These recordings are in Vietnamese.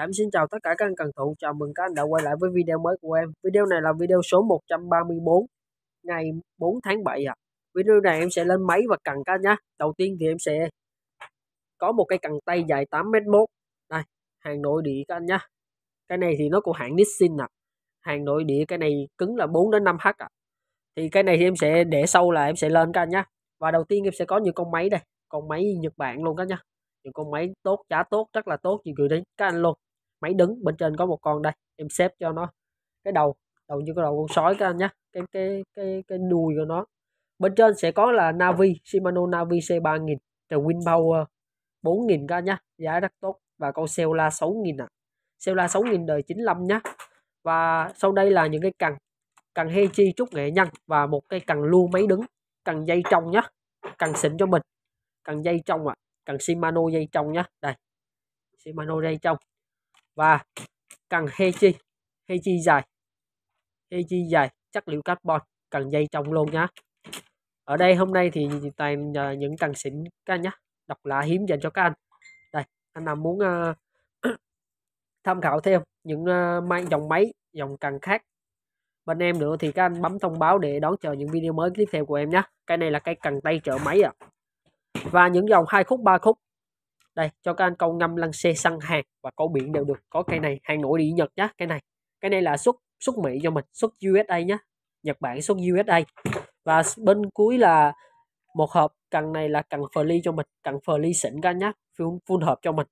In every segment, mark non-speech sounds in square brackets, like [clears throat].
Dạ em xin chào tất cả các anh cần thủ chào mừng các anh đã quay lại với video mới của em Video này là video số 134 ngày 4 tháng 7 à. Video này em sẽ lên máy và cần các anh nhé Đầu tiên thì em sẽ có một cái cần tay dài 8m1 Đây, hàng nội địa các anh nhé Cái này thì nó của hãng Nissin ạ à. Hàng nội địa cái này cứng là 4 đến 5H à. Thì cái này thì em sẽ để sâu là em sẽ lên các anh nhé Và đầu tiên em sẽ có những con máy đây Con máy Nhật Bản luôn các nhá những con máy tốt giá tốt rất là tốt thì gửi đến các anh luôn máy đứng bên trên có một con đây em xếp cho nó cái đầu đầu như cái đầu con sói các anh nhé cái cái cái cái đuôi của nó bên trên sẽ có là Navi Shimano Navi C3000 từ Winpower 4000 các anh nhé giá rất tốt và con sale la nghìn ạ à. sale sáu nghìn đời 95 nhá và sau đây là những cái cần cần Hechi trúc nghệ nhân và một cái cần lưu máy đứng cần dây trong nhá cần xịn cho mình cần dây trong ạ à. cần Shimano dây trong nhá đây Shimano dây trong và cần he chi he chi dài he chi dài chất liệu carbon cần dây trong luôn nhá ở đây hôm nay thì toàn những cần xịn các nhá nhé đọc lạ hiếm dành cho các anh đây anh nào muốn uh, [clears throat] tham khảo thêm những uh, dòng máy dòng cần khác bên em nữa thì các anh bấm thông báo để đón chờ những video mới tiếp theo của em nhé cái này là cây cần tay trợ máy ạ à. và những dòng hai khúc ba khúc đây cho các anh câu ngâm lăng xe săn hàng và câu biển đều được có cây này hàng nội địa nhật nhá cái này cái này là xuất xuất mỹ cho mình xuất usa nhá nhật bản xuất usa và bên cuối là một hộp cần này là cần phờ ly cho mình cần phờ ly xịn các anh nhá full, full hộp cho mình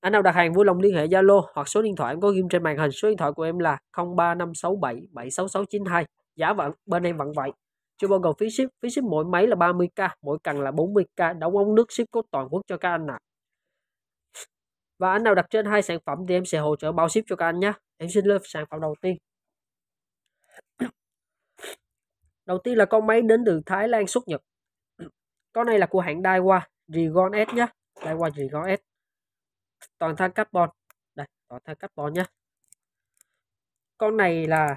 anh nào đặt hàng vui lòng liên hệ Zalo hoặc số điện thoại em có ghi trên màn hình. Số điện thoại của em là 0356776692. Giá vẫn bên em vẫn vậy chưa bao gồm phí ship phí ship mỗi máy là 30k mỗi cần là 40k đóng ống nước ship cốt toàn quốc cho các anh ạ à. và anh nào đặt trên hai sản phẩm thì em sẽ hỗ trợ bao ship cho các anh nhé em xin lên sản phẩm đầu tiên đầu tiên là con máy đến từ Thái Lan xuất Nhật con này là của hãng Daiwa Rigon S nhé Daiwa Rigon S toàn than carbon đây toàn than carbon nhé con này là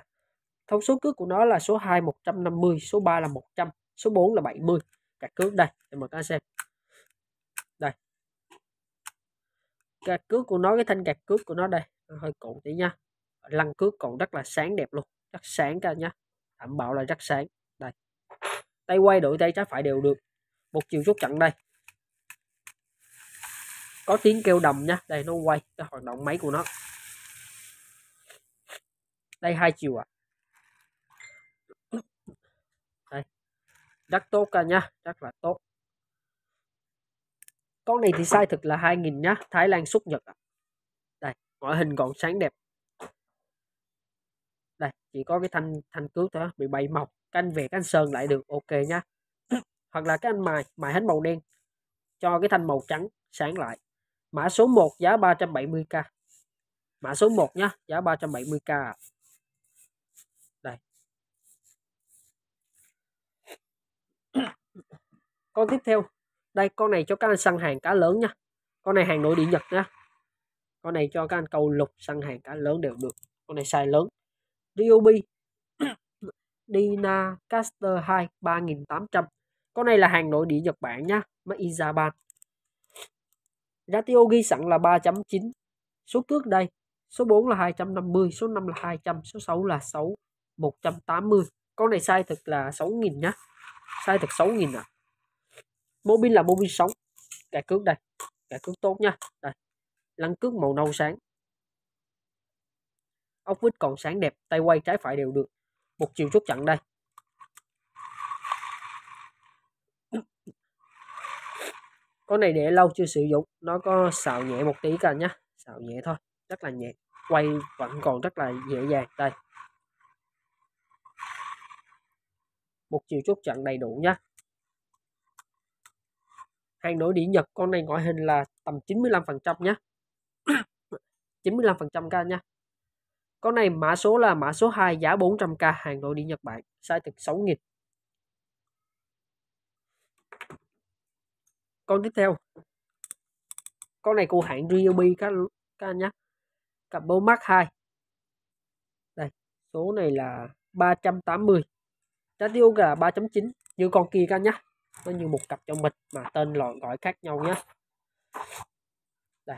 thông số cước của nó là số 2 150 số 3 là 100 số 4 là 70 các cước đây để mời các anh xem đây gạt cước của nó cái thanh gạch cước của nó đây nó hơi cộn tí nha lăn cước còn rất là sáng đẹp luôn rất sáng cả nhá đảm bảo là rất sáng đây tay quay đổi tay trái phải đều được một chiều rút chặn đây có tiếng kêu đầm nha đây nó quay cái hoạt động máy của nó đây hai chiều ạ à. rất tốt cả nhá rất là tốt con này thì size thực là 2000 nhá Thái Lan xuất Nhật à. đây ngoại hình còn sáng đẹp đây chỉ có cái thanh thanh cước thôi bị bay mọc canh về canh sơn lại được ok nhá hoặc là cái anh mài mài hết màu đen cho cái thanh màu trắng sáng lại mã số 1 giá 370k mã số 1 nhá giá 370k đây con tiếp theo đây con này cho các anh săn hàng cá lớn nha con này hàng nội địa nhật nha con này cho các anh câu lục săn hàng cá lớn đều được con này size lớn Ryobi Dina Caster 2 3800 con này là hàng nội địa Nhật Bản nha Made in Ratio ghi sẵn là 3.9 Số cước đây Số 4 là 250 Số 5 là 200 Số 6 là 6 180 Con này size thực là 6.000 nhá Size thực 6.000 à mô pin là mô pin sống cả cước đây cả cước tốt nha đây lăn cước màu nâu sáng ốc vít còn sáng đẹp tay quay trái phải đều được một chiều chốt chặn đây con này để lâu chưa sử dụng nó có xào nhẹ một tí cả nhá xào nhẹ thôi rất là nhẹ quay vẫn còn rất là dễ dàng đây một chiều chốt chặn đầy đủ nhá hàng nội địa Nhật con này ngoại hình là tầm 95% nhé 95% ca nha con này mã số là mã số 2 giá 400k hàng nội địa Nhật Bản sai từ 6 nghìn con tiếp theo con này của hãng Ryobi các các anh nhé cặp bố Mark 2 đây số này là 380 giá tiêu là 3.9 như con kia các anh nhé nó như một cặp trong mịch mà tên loại gọi khác nhau nhé đây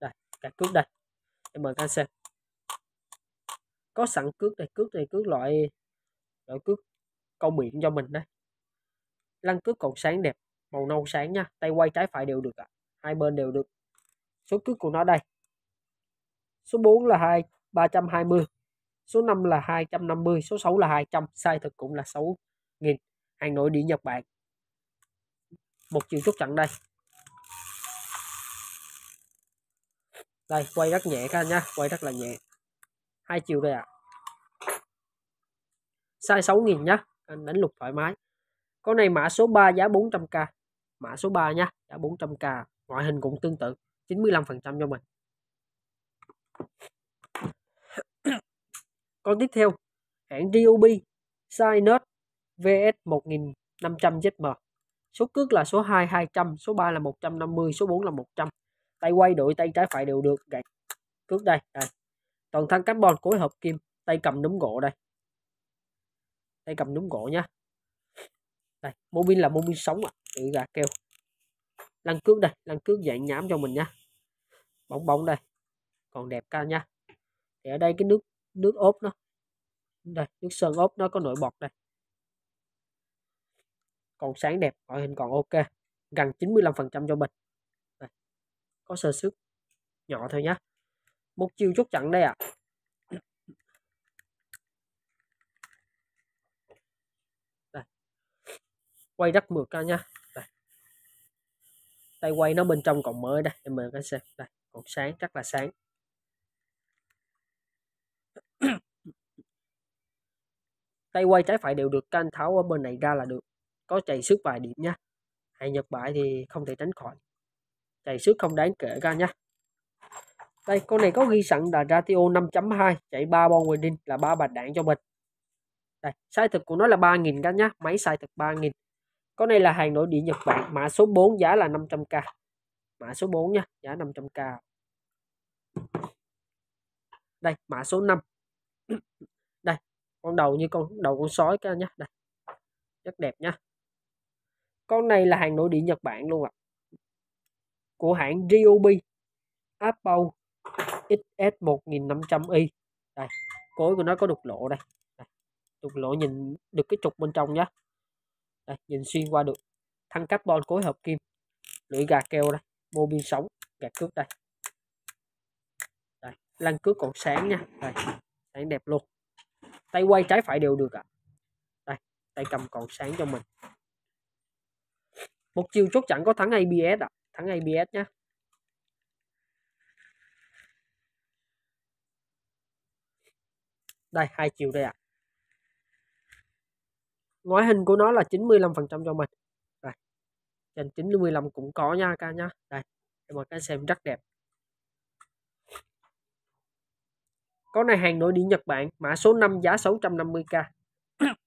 đây cái cước đây em mời các anh xem có sẵn cước này cước này cước loại loại cước câu miệng cho mình đấy. lăng cước còn sáng đẹp màu nâu sáng nha tay quay trái phải đều được ạ hai bên đều được số cước của nó đây số 4 là hai ba trăm hai mươi, số 5 là 250 số 6 là 200 sai thực cũng là 6 nghìn hàng nội địa Nhật Bản một chiều chút chặn đây đây quay rất nhẹ các anh nhá quay rất là nhẹ hai chiều đây ạ à. size 6 nghìn nhá anh đánh lục thoải mái con này mã số 3 giá 400k mã số 3 nhá giá 400k ngoại hình cũng tương tự 95% cho mình con tiếp theo hãng Ryobi size nốt VS1500ZM. Số cước là số 2 200, số 3 là 150, số 4 là 100. Tay quay đổi tay trái phải đều được gạt cước đây, đây. Toàn thân carbon phối hợp kim, tay cầm đúng gỗ đây. Tay cầm đúng gỗ nhá. Đây, mô pin là mô pin sống ạ, à. tự gà kêu. Lăn cước đây, lăn cước dạng nhám cho mình nha. Bóng bóng đây. Còn đẹp ca nha. Thì ở đây cái nước nước ốp nó đây nước sơn ốp nó có nổi bọt đây còn sáng đẹp ngoại hình còn ok gần 95% cho mình này. có sơ sức nhỏ thôi nhá một chiều chốt chặn đây ạ à. quay rất mượt ra nha đây. tay quay nó bên trong còn mới đây em mời các xem đây còn sáng rất là sáng tay quay trái phải đều được canh tháo ở bên này ra là được có chạy sức vài điểm nha hay nhập bại thì không thể tránh khỏi chạy sức không đáng kể ra nha đây con này có ghi sẵn là ratio 5.2 chạy 3 bon winning là 3 bạch đạn cho mình đây size thực của nó là 3.000 các nhá máy sai thực 3.000 con này là hàng nội địa Nhật Bản mã số 4 giá là 500k mã số 4 nha giá 500k đây mã số 5 đây con đầu như con đầu con sói các nhá đây rất đẹp nhá con này là hàng nội địa Nhật Bản luôn ạ của hãng Ryobi Apple XS 1500i đây cối của nó có đục lỗ đây, đây. đục lỗ nhìn được cái trục bên trong nhá đây, nhìn xuyên qua được thân carbon cối hợp kim lưỡi gà keo đây mô biên sống gạt cước đây đây lăn cước còn sáng nha đây sáng đẹp luôn tay quay trái phải đều được ạ à. đây tay cầm còn sáng cho mình một chiều chốt chặn có thắng abs à thắng abs nhá đây hai chiều đây ạ à. ngoại hình của nó là 95 phần trăm cho mình đây trên 95 cũng có nha ca nhá đây để mọi cái xem rất đẹp có này hàng nội địa Nhật Bản mã số 5 giá 650k [coughs]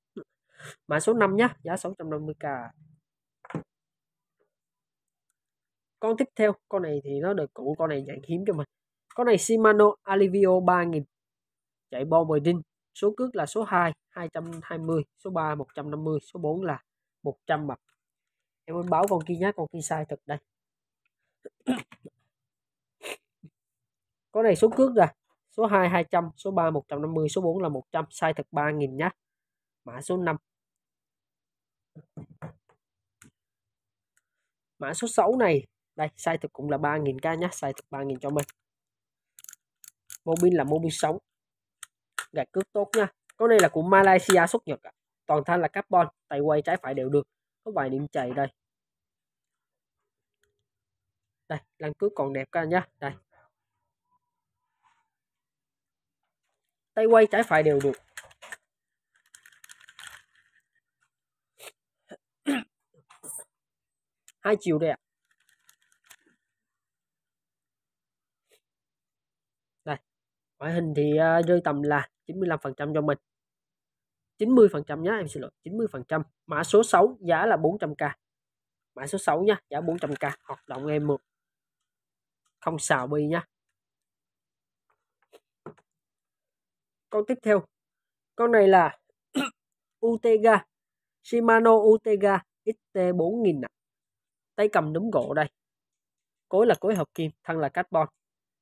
mã số 5 nhá giá 650k con tiếp theo con này thì nó được cũ con này dạng hiếm cho mình con này Shimano Alivio 3000 chạy bo Beijing số cước là số 2 220 số 3 150 số 4 là 100 bậc em muốn báo con kia nhá con kia sai thật đây [coughs] con này số cước là số 2 200 số 3 150 số 4 là 100 sai thật 3000 nhá mã số 5 mã số 6 này đây size thực cũng là 3.000k nhá size thực 3.000 cho mình mô pin là mô pin sống gạch cước tốt nha con này là của Malaysia xuất Nhật à. toàn thân là carbon tay quay trái phải đều được có vài điểm chày đây đây lăn cước còn đẹp cả nhá đây tay quay trái phải đều được [coughs] hai chiều đây ạ à. ngoại hình thì à, rơi tầm là 95% cho mình 90% nhá em xin lỗi 90% mã số 6 giá là 400k mã số 6 nhá giá 400k hoạt động em một không xào bi nhá con tiếp theo con này là [coughs] Utega Shimano Utega XT4000 tay cầm núm gỗ đây cối là cối hợp kim thân là carbon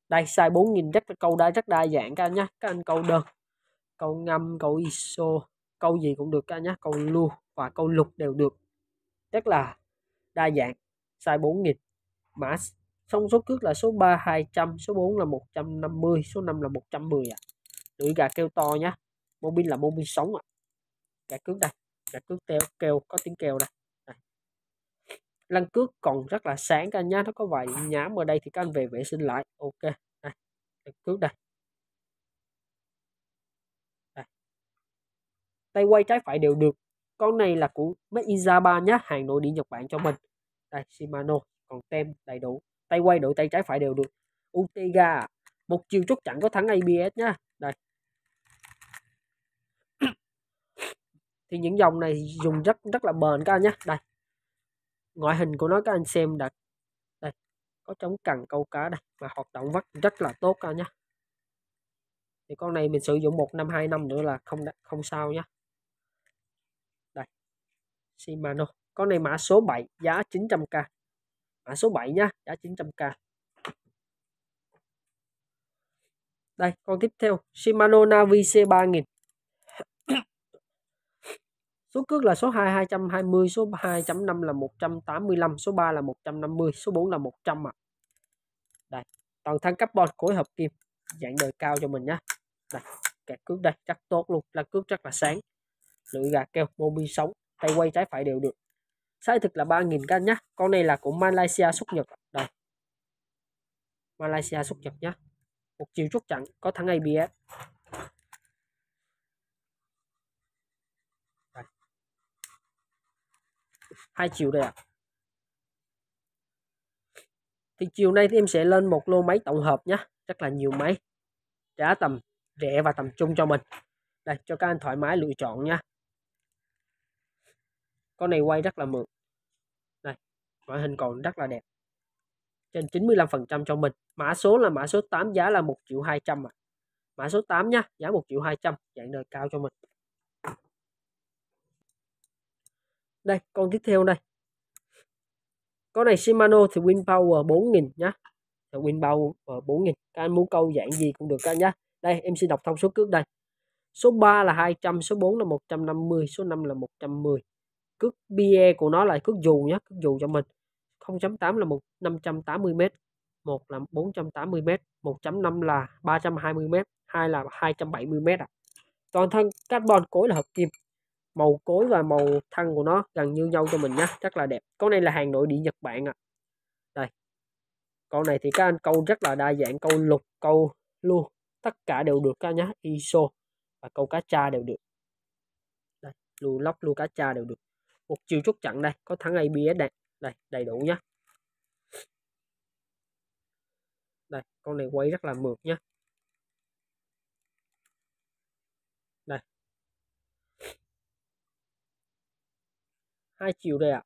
đây size 4000 rất câu đa rất đa dạng các anh nhé các anh câu đơn câu ngâm câu iso câu gì cũng được các anh nhé câu lu và câu lục đều được rất là đa dạng size 4000 mã xong số cước là số 3 200 số 4 là 150 số 5 là 110 ạ à. lưỡi gà kêu to nhá mô pin là mô pin sống ạ à. gà cước đây gà cước teo kêu có tiếng kêu đây lăn cước còn rất là sáng các anh nhá nó có vài nhám ở đây thì các anh về vệ sinh lại ok đây, lăn cước đây. đây tay quay trái phải đều được con này là của Made in nhá hàng nội địa Nhật Bản cho mình đây Shimano còn tem đầy đủ tay quay đổi tay trái phải đều được Utega một chiều chốt chặn có thắng ABS nhá đây thì những dòng này dùng rất rất là bền các anh nhé đây ngoại hình của nó các anh xem đây đây có chống cần câu cá đây mà hoạt động vắt rất là tốt các nhá thì con này mình sử dụng một năm hai năm nữa là không không sao nhá đây Shimano con này mã số 7 giá 900k mã số 7 nhá giá 900k đây con tiếp theo Shimano Navi C3000 Số cước là số 2 220, số 2.5 là 185, số 3 là 150, số 4 là 100 ạ. À. Đây, toàn thân carbon khối hợp kim, dạng đời cao cho mình nhá. Đây, kẹt cước đây, chắc tốt luôn, là cước chắc là sáng. Lưỡi gà keo, mô bi sống, tay quay trái phải đều được. Size thực là 3.000 cân nhá. Con này là của Malaysia xuất Nhật. Đây. Malaysia xuất Nhật nhá. Một chiều rút chặn, có thắng ABS. hai chiều đây ạ à. thì chiều nay thì em sẽ lên một lô máy tổng hợp nhé rất là nhiều máy giá tầm rẻ và tầm trung cho mình đây cho các anh thoải mái lựa chọn nha con này quay rất là mượt đây ngoại hình còn rất là đẹp trên 95% cho mình mã số là mã số 8 giá là 1 triệu 200 à. mã số 8 nha giá 1 triệu 200 dạng đời cao cho mình đây con tiếp theo đây con này Shimano thì Win Power 4000 nhá thì Win Power 4000 ờ, các anh muốn câu dạng gì cũng được các anh nhá đây em xin đọc thông số cước đây số 3 là 200 số 4 là 150 số 5 là 110 cước bie của nó là cước dù nhá cước dù cho mình 0.8 là 1 580 m 1 là 480 m 1.5 là 320 m 2 là 270 m à. toàn thân carbon cối là hợp kim màu cối và màu thân của nó gần như nhau cho mình nhá rất là đẹp con này là hàng nội địa Nhật Bản ạ à. đây con này thì các anh câu rất là đa dạng câu lục câu luôn tất cả đều được các nhá iso và câu cá tra đều được đây lưu lóc lưu cá tra đều được một chiều chút chặn đây có thắng ABS đây đây đầy đủ nhá đây con này quay rất là mượt nhá hai triệu đây ạ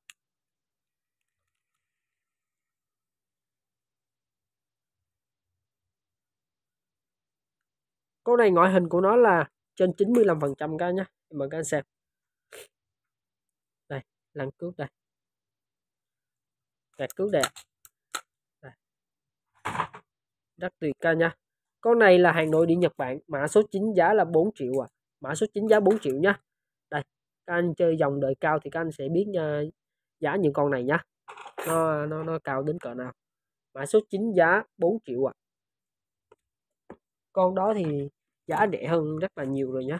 con này ngoại hình của nó là trên 95% các nhé mời các anh xem đây lăn cước đây đạt cước đẹp đây. rất tuyệt ca nha con này là hàng nội địa Nhật Bản mã số 9 giá là 4 triệu à mã số 9 giá 4 triệu nha các anh chơi dòng đời cao thì các anh sẽ biết nha, ờ, giá những con này nhá nó nó nó cao đến cỡ nào mã số 9 giá 4 triệu ạ à. con đó thì giá rẻ hơn rất là nhiều rồi nhá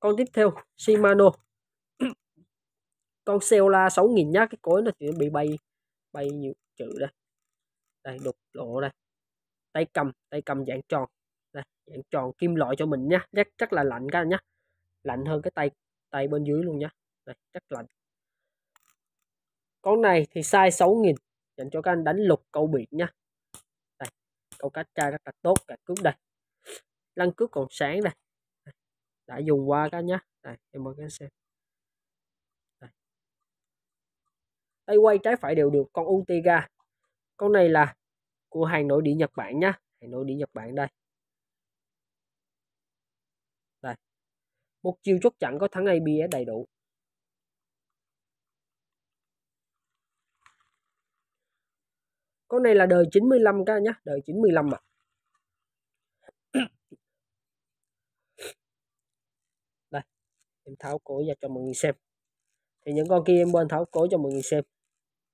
con tiếp theo Shimano con Seola 6.000 nhá cái cối nó chuẩn bị bay bay nhiều chữ đây đây đục lộ đây tay cầm tay cầm dạng tròn đây dạng tròn kim loại cho mình nhá chắc chắc là lạnh các anh nhá lạnh hơn cái tay tay bên dưới luôn nhé này chắc lạnh con này thì size 6.000 dành cho các anh đánh lục câu biển nha đây, câu cá trai rất là tốt cả cước đây lăn cước còn sáng đây đã dùng qua các nhá đây em mời các anh xem đây. tay quay trái phải đều được con Utiga con này là của hàng nội địa Nhật Bản nhá hàng nội địa Nhật Bản đây một chiều chốt chặn có thắng ABS đầy đủ. Con này là đời 95 các nhá, đời 95 ạ. À. [coughs] Đây, em tháo cổ ra cho mọi người xem. Thì những con kia em quên tháo cổ cho mọi người xem.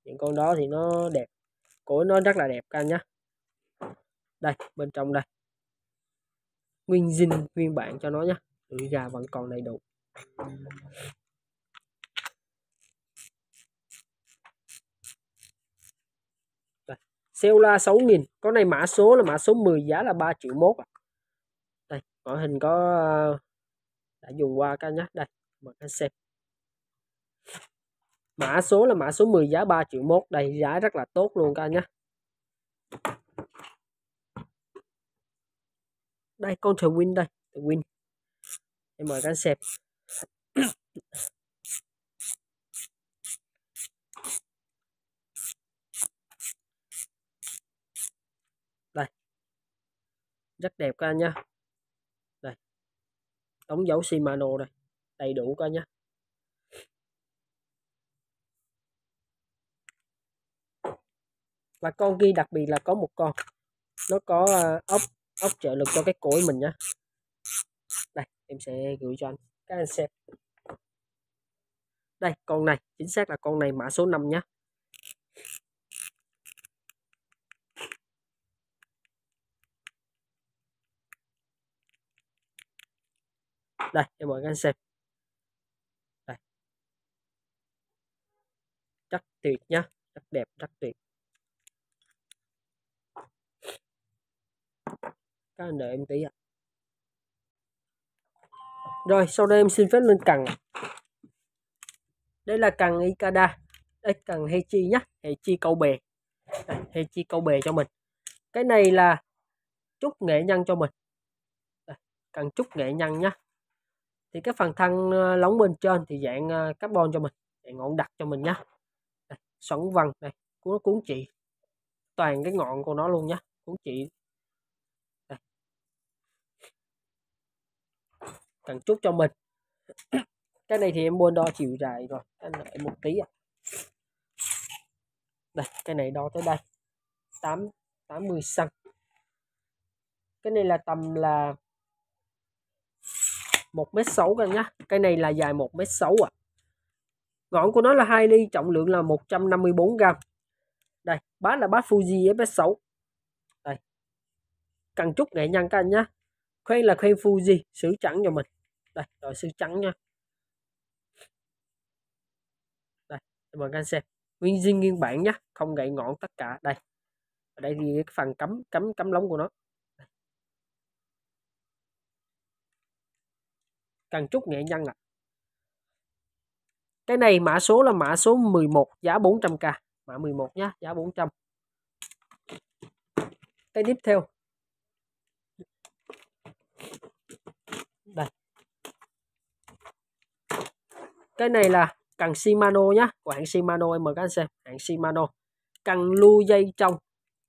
Những con đó thì nó đẹp. Cổ nó rất là đẹp các nhá. Đây, bên trong đây. Nguyên zin nguyên bản cho nó nhé túi da vẫn còn đầy đủ đây. Seola 6000 Con này mã số là mã số 10 giá là 3 triệu mốt à. Đây ngoại hình có ờ, đã dùng qua các nhé. đây mời các xem mã số là mã số 10 giá 3 triệu mốt đây giá rất là tốt luôn các nhé. đây con thờ win đây thờ win em mời các anh xem đây rất đẹp các anh nhá đây ống dấu Shimano đây đầy đủ các anh nhá và con kia đặc biệt là có một con nó có à, ốc ốc trợ lực cho cái cối mình nhá đây em sẽ gửi cho anh các anh xem đây con này chính xác là con này mã số 5 nhé đây em mời các anh xem đây rất tuyệt nhá rất đẹp rất tuyệt các anh đợi em tí ạ à. Rồi sau đây em xin phép lên cần. Đây là cần Ikada. Đây cần Heichi nhá, Heichi câu bè. Đây, Heichi câu bè cho mình. Cái này là trúc nghệ nhân cho mình. cần trúc nghệ nhân nhá. Thì cái phần thân ờ, lóng bên trên thì dạng ờ, carbon cho mình, dạng ngọn đặc cho mình nhá. Đây, xoắn vân này, cuốn cuốn chỉ toàn cái ngọn của nó luôn nhá, cuốn chị. càng chút cho mình [clears throat] cái này thì em quên đo chiều dài rồi cái này một tí à đây cái này đo tới đây 8 80 cm, cái này là tầm là một mét sáu các nhá cái này là dài một mét sáu ạ ngọn của nó là hai ly trọng lượng là 154 gram đây bát là bát Fuji FS6 đây cần chút nghệ nhân các anh nhá khoen là khoen Fuji xử chẳng cho mình đây rồi xương trắng nha đây mời các anh xem nguyên riêng nguyên bản nhá không gãy ngọn tất cả đây ở đây thì cái phần cắm cắm cắm lóng của nó cần chút nghệ nhân ạ à. cái này mã số là mã số 11 giá 400k mã 11 nhá giá 400 cái tiếp theo cái này là cần Shimano nhá của hãng Shimano em mời các anh xem hãng Shimano cần lưu dây trong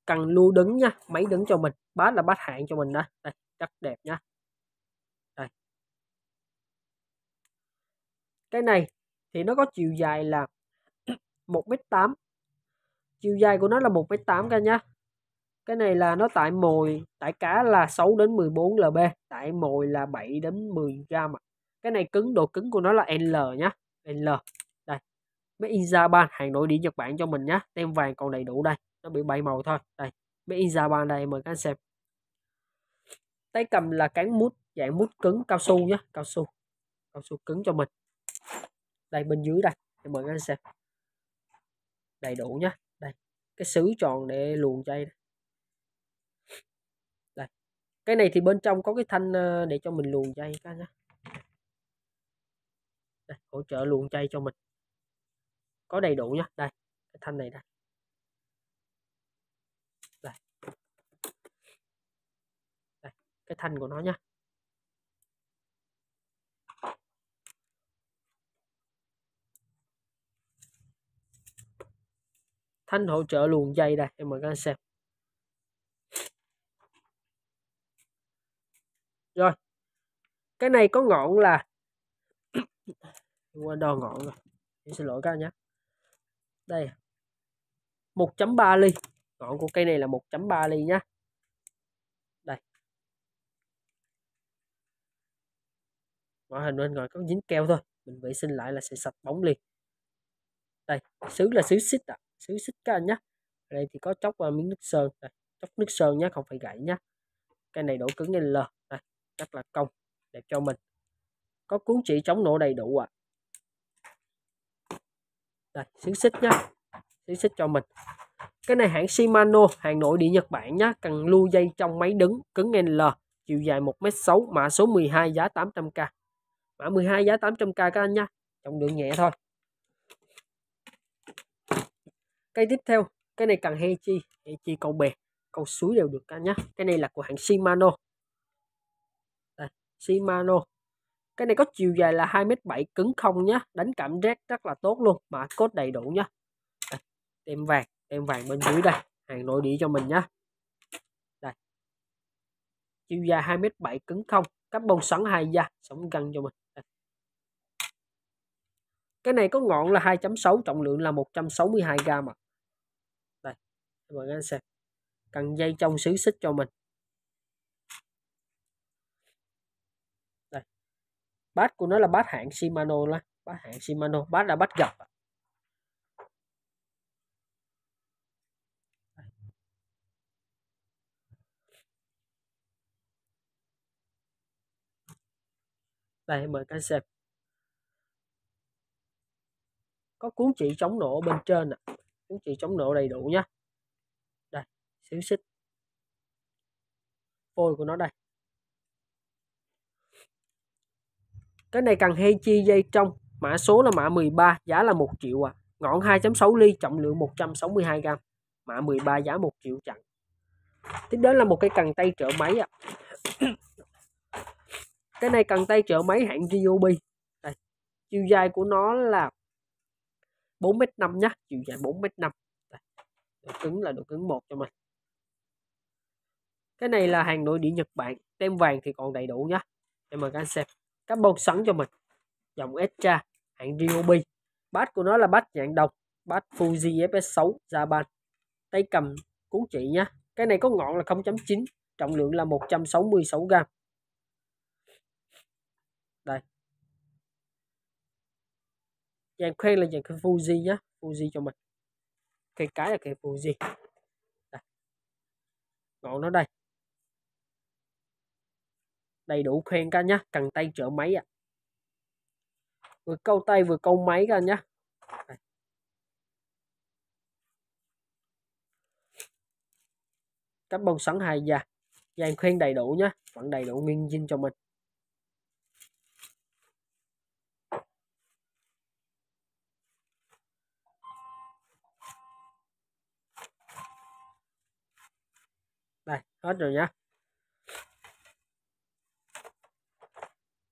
cần lưu đứng nhá máy đứng cho mình bát là bát hạng cho mình đó đây rất đẹp nhá đây cái này thì nó có chiều dài là 1 [clears throat] mét tám chiều dài của nó là 1 mét tám cả nhá cái này là nó tải mồi tải cá là 6 đến 14 lb tải mồi là 7 đến 10 gram ạ cái này cứng độ cứng của nó là L nhá L đây mấy in Japan hàng nội địa Nhật Bản cho mình nhá tem vàng còn đầy đủ đây nó bị bảy màu thôi đây mấy in Japan đây mời các anh xem tay cầm là cán mút dạng mút cứng cao su nhá cao su cao su cứng cho mình đây bên dưới đây em mời các anh xem đầy đủ nhá đây cái xứ tròn để luồn dây đây. cái này thì bên trong có cái thanh ờ, để cho mình luồn dây các anh nhá đây, hỗ trợ luồng chay cho mình có đầy đủ nhá đây cái thanh này đây đây, đây cái thanh của nó nhá thanh hỗ trợ luồng dây đây em mời các anh xem rồi cái này có ngọn là Tôi quên đo ngọn rồi Thì xin lỗi các anh nhé đây 1.3 ly ngọn của cây này là 1.3 ly nhá đây ngoại hình bên ngoài có dính keo thôi mình vệ sinh lại là sẽ sạch bóng liền đây xứ là xứ xích ạ à. xứ xích các anh nhé đây thì có chóc và miếng nước sơn đây chóc nước sơn nhé không phải gãy nhá cây này độ cứng L đây chắc là công đẹp cho mình có cuốn chỉ chống nổ đầy đủ ạ à rồi xuyến xích nhá xuyến xích cho mình cái này hãng Shimano hàng nội địa Nhật Bản nhá cần lưu dây trong máy đứng cứng L chiều dài 1m6 mã số 12 giá 800k mã 12 giá 800k các anh nhá trọng lượng nhẹ thôi cây tiếp theo cái này cần Hechi Hechi cầu bè cầu suối đều được các anh nhá cái này là của hãng Shimano đây, Shimano cái này có chiều dài là 2m7 cứng không nhá đánh cảm giác rất là tốt luôn mã cốt đầy đủ nhá tem vàng tem vàng bên dưới đây hàng nội địa cho mình nhá đây chiều dài 2m7 cứng không bông sẵn hai da sống găng cho mình đây. cái này có ngọn là 2.6 trọng lượng là 162 gram ạ à. đây mọi người anh xem cần dây trong xứ xích cho mình bát của nó là bát hãng Shimano là bát hãng Shimano bát là bát gập đây mời các anh xem có cuốn chỉ chống nổ bên trên ạ cuốn chỉ chống nổ đầy đủ nhá đây xíu xích phôi của nó đây cái này cần Heichi dây trong mã số là mã 13 giá là 1 triệu à ngọn 2.6 ly trọng lượng 162 gram mã 13 giá 1 triệu chặn tiếp đến là một cái cần tay trợ máy à. [coughs] cái này cần tay trợ máy hãng Ryobi đây. chiều dài của nó là 4m5 nhá chiều dài 4m5 đây. độ cứng là độ cứng 1 cho mình cái này là hàng nội địa Nhật Bản tem vàng thì còn đầy đủ nhá em mời các anh xem carbon sẵn cho mình dòng extra hạng Ryobi bát của nó là bát dạng độc bát Fuji FS6 Japan tay cầm cuốn chị nhá cái này có ngọn là 0.9 trọng lượng là 166 gram đây dàn khoen là dàn khoen Fuji nhá Fuji cho mình cái cái là cái Fuji đây. ngọn nó đây đầy đủ khoen các anh nhá cần tay trợ máy ạ vừa câu tay vừa câu máy các anh nhá cắm bông sẵn hai già dàn khoen đầy đủ nhá vẫn đầy đủ nguyên dinh cho mình đây hết rồi nhá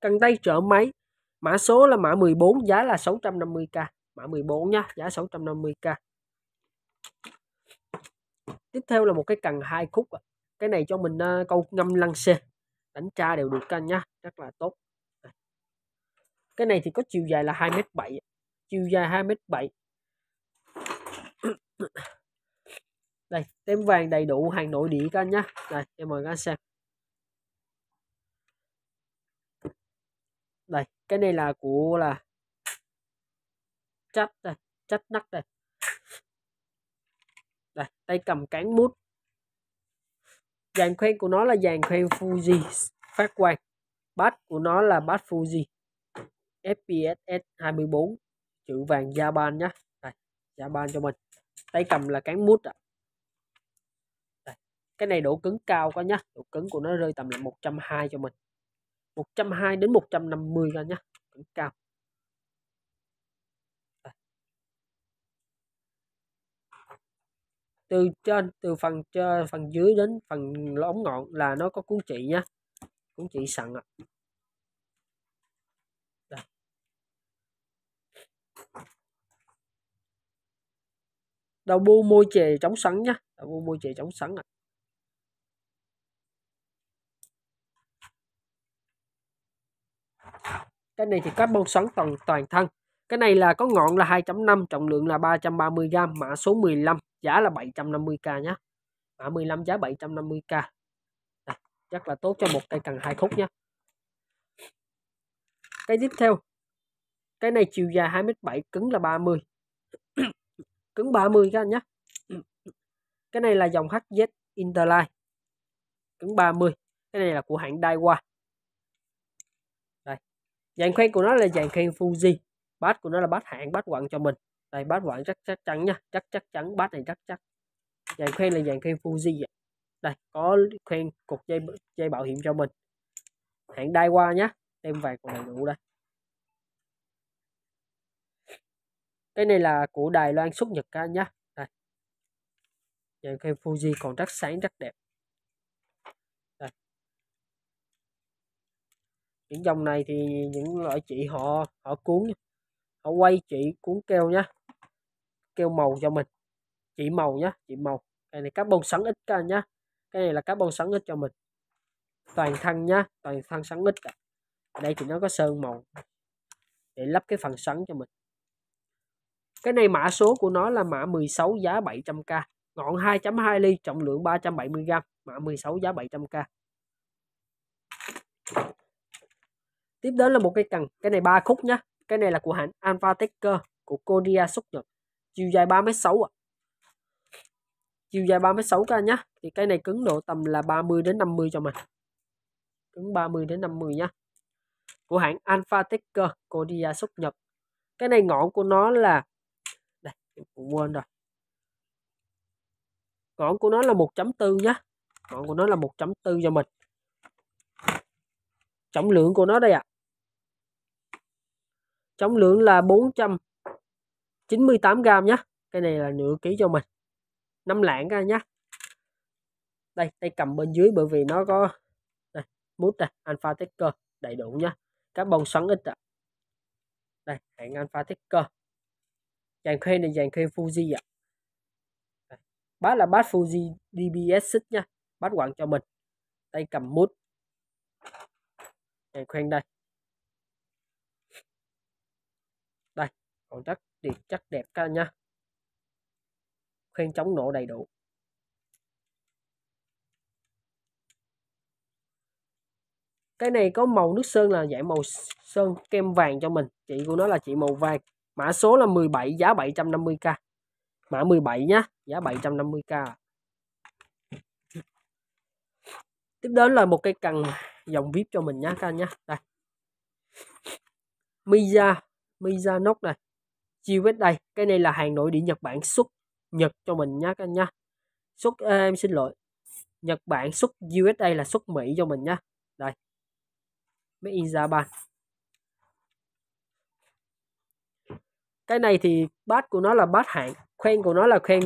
Cần tay trợ máy. Mã số là mã 14, giá là 650k. Mã 14 nhá giá 650k. Tiếp theo là một cái cần hai khúc. Cái này cho mình ờ, câu ngâm lăng xe. Đánh tra đều được canh nhá, rất là tốt. Cái này thì có chiều dài là 2m7. Chiều dài 2m7. đây tem vàng đầy đủ hàng nội địa các anh nhé em mời các anh xem đây cái này là của là chất đây chất nắp đây đây tay cầm cán mút dàn khoen của nó là dàn khoen Fuji phát quang bát của nó là bát Fuji FPSS 24 chữ vàng Japan nhá đây Japan cho mình tay cầm là cán mút ạ à. cái này độ cứng cao quá nhá độ cứng của nó rơi tầm là 120 cho mình 120 đến 150 ra nhá, vẫn cao từ trên từ phần trên phần dưới đến phần ống ngọn là nó có cuốn trị nhá cuốn trị sẵn ạ đầu bu môi chè chống sắn nhá đầu bu môi chè chống sắn ạ cái này thì carbon xoắn toàn toàn thân cái này là có ngọn là 2.5 trọng lượng là 330g mã số 15 giá là 750k nhé mã 15 giá 750k à, chắc là tốt cho một cây cần hai khúc nhé cái tiếp theo cái này chiều dài 2m7 cứng là 30 [coughs] cứng 30 các anh nhé cái này là dòng HZ Interline cứng 30 cái này là của hãng Daiwa dàn khoen của nó là dàn khoen Fuji bát của nó là bát hạng bát quặng cho mình đây bát quặng chắc chắc chắn nha chắc chắc chắn bát này chắc chắc dàn khoen là dàn khoen Fuji đây có khoen cục dây dây bảo hiểm cho mình hạng đai qua nhá tem vàng còn đầy đủ đây cái này là của Đài Loan xuất Nhật ca nhá dàn khoen Fuji còn rất sáng rất đẹp những dòng này thì những loại chị họ họ cuốn họ quay chị cuốn keo nhá keo màu cho mình chị màu nhá chị màu cái này bông sắn ít cả nhá cái này là bông sắn ít cho mình toàn thân nhá toàn thân sắn ít cả đây thì nó có sơn màu để lắp cái phần sắn cho mình cái này mã số của nó là mã 16 giá 700k ngọn 2.2 ly trọng lượng 370g mã 16 giá 700k tiếp đến là một cây cần cái này ba khúc nhá cái này là của hãng Alpha Taker của Korea xuất nhập chiều dài 3m6 ạ chiều dài 3m6 các anh nhá thì cái này cứng độ tầm là 30 đến 50 cho mình cứng 30 đến 50 nhá của hãng Alpha Taker Korea xuất nhập cái này ngọn của nó là đây em cũng quên rồi ngọn của nó là 1.4 nhá ngọn của nó là 1.4 cho mình trọng lượng của nó đây ạ à. Trọng lượng là 498 g nhé. Cái này là nửa ký cho mình. 5 lạng ra nhé. Đây, tay cầm bên dưới bởi vì nó có đây, mút này, alpha ticker đầy đủ nhé, nhá. bông xoắn ít ạ. Đây, hãng alpha ticker. Dàn khoe này dàn khoe Fuji ạ. Bát là bát Fuji DBS xích nha. Bát quặng cho mình. Tay cầm mút. Dàn khoen đây. còn rất đẹp rất đẹp các anh nha khuyên chống nổ đầy đủ cái này có màu nước sơn là dạng màu sơn kem vàng cho mình chị của nó là chị màu vàng mã số là 17 giá 750k mã 17 nhá giá 750k tiếp đến là một cây cần dòng vip cho mình nhá các anh nhá đây Miza Miza nóc này Chiwet đây cái này là hàng nội địa Nhật Bản xuất Nhật cho mình nhá các anh nhá xuất à, em xin lỗi Nhật Bản xuất USD là xuất Mỹ cho mình nhá đây Made in Japan cái này thì bát của nó là bát hạng khoen của nó là khoen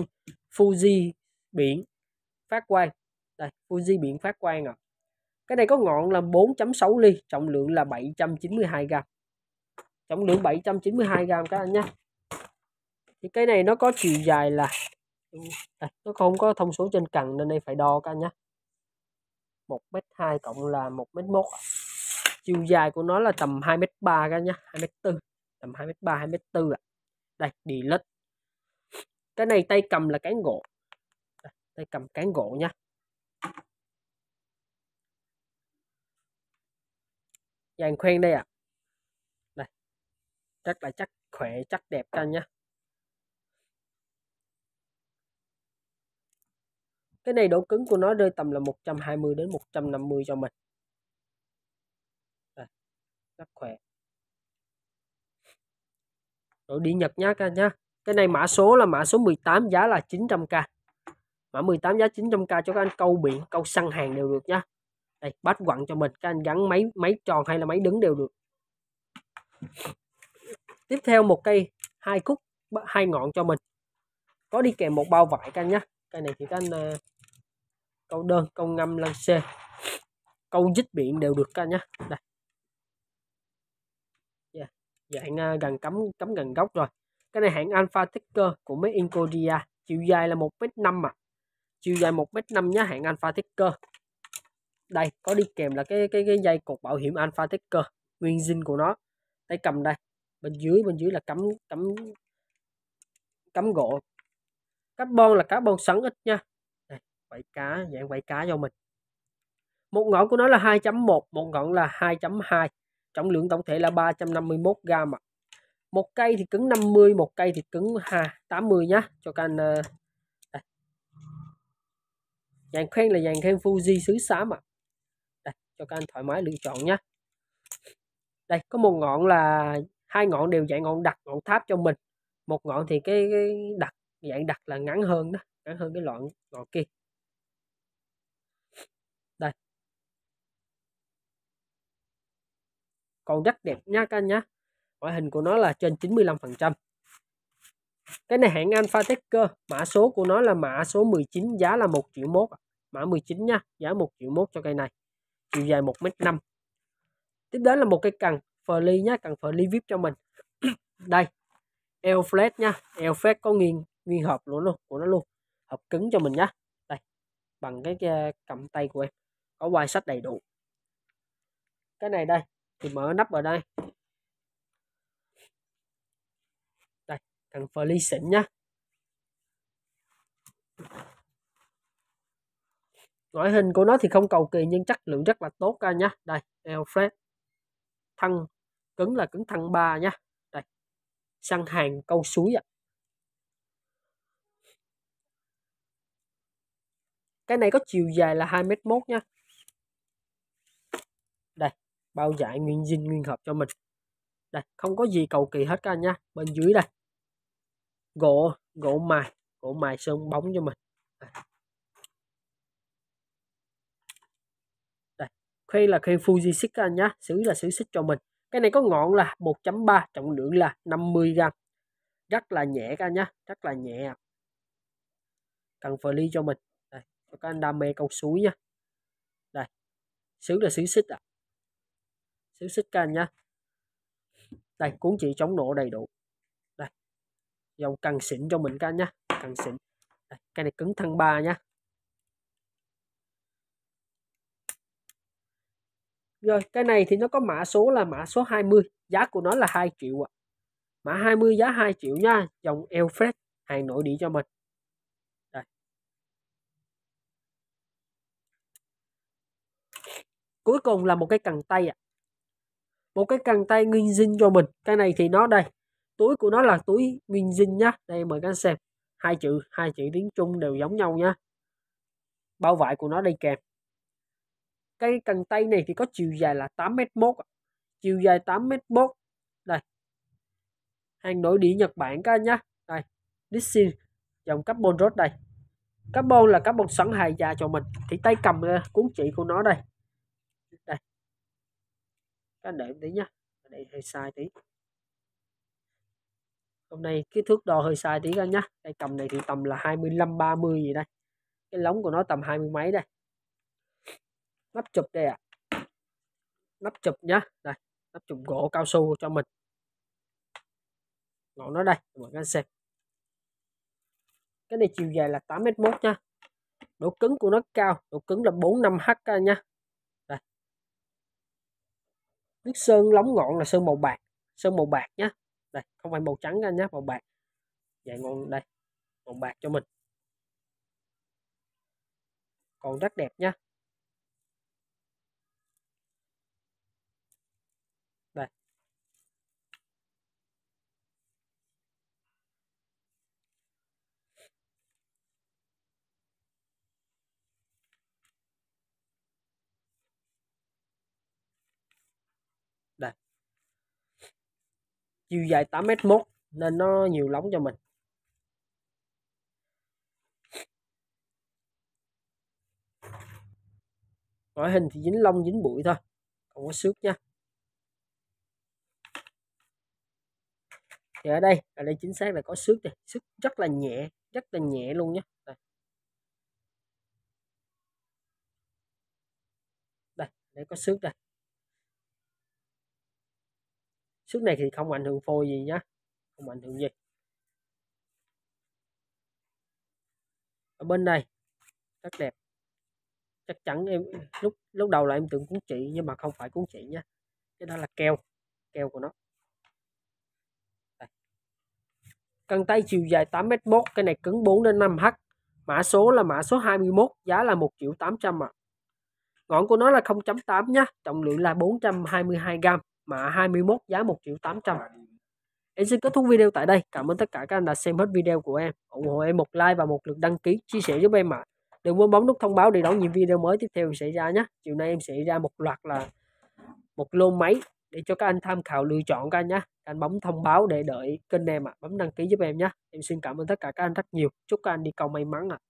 Fuji biển phát quang đây Fuji biển phát quang à. cái này có ngọn là 4.6 ly trọng lượng là 792 gram trọng lượng 792 gram các anh nhé thì cái này nó có chiều dài là đây, à, nó không có thông số trên cần nên đây phải đo cả nhé một m hai cộng là một m một chiều dài của nó là tầm hai m ba cả nhá hai m bốn, tầm hai m ba hai m bốn ạ đây delete cái này tay cầm là cán gỗ tay cầm cán gỗ nhá, dàn khoen đây ạ à. đây rất là chắc khỏe chắc đẹp cho nhá cái này độ cứng của nó rơi tầm là 120 đến 150 cho mình rất khỏe rồi đi Nhật nhá các nhá cái này mã số là mã số 18 giá là 900k mã 18 giá 900k cho các anh câu biển câu săn hàng đều được nhá đây bát quặng cho mình các anh gắn máy máy tròn hay là máy đứng đều được tiếp theo một cây hai khúc hai ngọn cho mình có đi kèm một bao vải các anh nhé cây này thì các anh à, câu đơn câu ngâm lăng xê câu dứt biển đều được các nhé đây yeah. Dạ. dạng à, gần cấm cấm gần gốc rồi cái này hãng Alpha Ticker của mấy Incodia chiều dài là một mét năm à chiều dài một mét năm nhá hãng Alpha Ticker đây có đi kèm là cái cái cái dây cột bảo hiểm Alpha Ticker nguyên zin của nó tay cầm đây bên dưới bên dưới là cấm cấm cấm gỗ carbon là carbon sẵn ít nha này, vảy cá dạng vảy cá cho mình một ngọn của nó là 2.1 một ngọn là 2.2 trọng lượng tổng thể là 351 gram ạ à. một cây thì cứng 50 một cây thì cứng 80 nhá cho can ờ, dàn khen là dàn khen Fuji xứ xám ạ à. cho các anh thoải mái lựa chọn nhé đây có một ngọn là hai ngọn đều dạng ngọn đặt ngọn tháp cho mình một ngọn thì cái, cái đặt dạng đặt là ngắn hơn đó ngắn hơn cái loại loại kia đây còn rất đẹp nha các anh nhá ngoại hình của nó là trên 95% cái này hãng Alpha Tecker mã số của nó là mã số 19 giá là 1 triệu mốt mã 19 nha giá 1 triệu mốt cho cây này chiều dài 1m5 tiếp đến là một cây cần Flea nhá cần Flea vip cho mình [coughs] đây Elflat nha Elflat có nghiêng nguyên hộp luôn luôn của nó luôn hộp cứng cho mình nhá đây bằng cái cầm tay của em có quai sách đầy đủ cái này đây thì mở nắp vào đây đây thằng ly xịn nhá ngoại hình của nó thì không cầu kỳ nhưng chất lượng rất là tốt ca nhá đây Alfred thân cứng là cứng thân ba nhá đây săn hàng câu suối ạ à. cái này có chiều dài là 2 mét mốt nha đây bao giải nguyên dinh nguyên hợp cho mình đây không có gì cầu kỳ hết các anh nha bên dưới đây gỗ gỗ mài gỗ mài sơn bóng cho mình đây, đây. là khuê Fuji xích các anh nhá xử là xử xích cho mình cái này có ngọn là 1.3 trọng lượng là 50 gram rất là nhẹ các anh nhá rất là nhẹ cần phơi ly cho mình cho các anh đam mê câu suối nha đây xứ là xứ xích ạ à. xứ xích các anh nhá đây cuốn chỉ chống nổ đầy đủ đây dòng cần xịn cho mình các anh nhá cần xịn đây, cái này cứng thân ba nhá rồi cái này thì nó có mã số là mã số 20 giá của nó là 2 triệu ạ à. mã 20 giá 2 triệu nha dòng Elfred hàng nội địa cho mình cuối cùng là một cái cần tay ạ một cái cần tay nguyên dinh cho mình cái này thì nó đây túi của nó là túi nguyên dinh nhá đây mời các anh xem hai chữ hai chữ tiếng trung đều giống nhau nhá bao vải của nó đây kèm cái cần tay này thì có chiều dài là 8m1 chiều dài 8m1 đây hàng nội địa Nhật Bản các anh nhá đây Dixin dòng carbon rod đây carbon là carbon sẵn hài già cho mình thì tay cầm ờ, cuốn chỉ của nó đây các anh đợi tí nha đây hơi sai tí hôm nay cái thước đo hơi sai tí các nhá cây cầm này thì tầm là 25 30 gì đây cái lóng của nó tầm hai mươi mấy đây nắp chụp đây ạ à. nắp chụp nhá đây nắp chụp gỗ cao su cho mình ngọn nó đây mọi người xem cái này chiều dài là 8 m 1 nha độ cứng của nó cao độ cứng là 45 h nha nước sơn lóng ngọn là sơn màu bạc sơn màu bạc nhé đây không phải màu trắng ra nhé màu bạc dạng ngọn đây màu bạc cho mình còn rất đẹp nhá chiều dài 8m1 nên nó nhiều lóng cho mình ngoại hình thì dính lông dính bụi thôi không có xước nha thì ở đây ở đây chính xác là có xước đây, xước rất là nhẹ rất là nhẹ luôn nhé đây. đây đây có xước đây sức này thì không ảnh hưởng phôi gì nhá không ảnh hưởng gì ở bên đây rất đẹp chắc chắn em lúc lúc đầu là em tưởng cuốn chỉ nhưng mà không phải cuốn chỉ nhá cái đó là keo keo của nó đây. cần tay chiều dài 8m1 cái này cứng 4 đến 5h mã số là mã số 21 giá là 1 triệu 800 ạ à. ngọn của nó là 0.8 nhá trọng lượng là 422 gram mã 21 giá 1 triệu 800 em xin kết thúc video tại đây cảm ơn tất cả các anh đã xem hết video của em ủng hộ em một like và một lượt đăng ký chia sẻ giúp em ạ à. đừng quên bấm nút thông báo để đón những video mới tiếp theo xảy ra nhé chiều nay em sẽ ra một loạt là một lô máy để cho các anh tham khảo lựa chọn các anh nhé anh bấm thông báo để đợi kênh em ạ à. bấm đăng ký giúp em nhé em xin cảm ơn tất cả các anh rất nhiều chúc các anh đi cầu may mắn ạ à.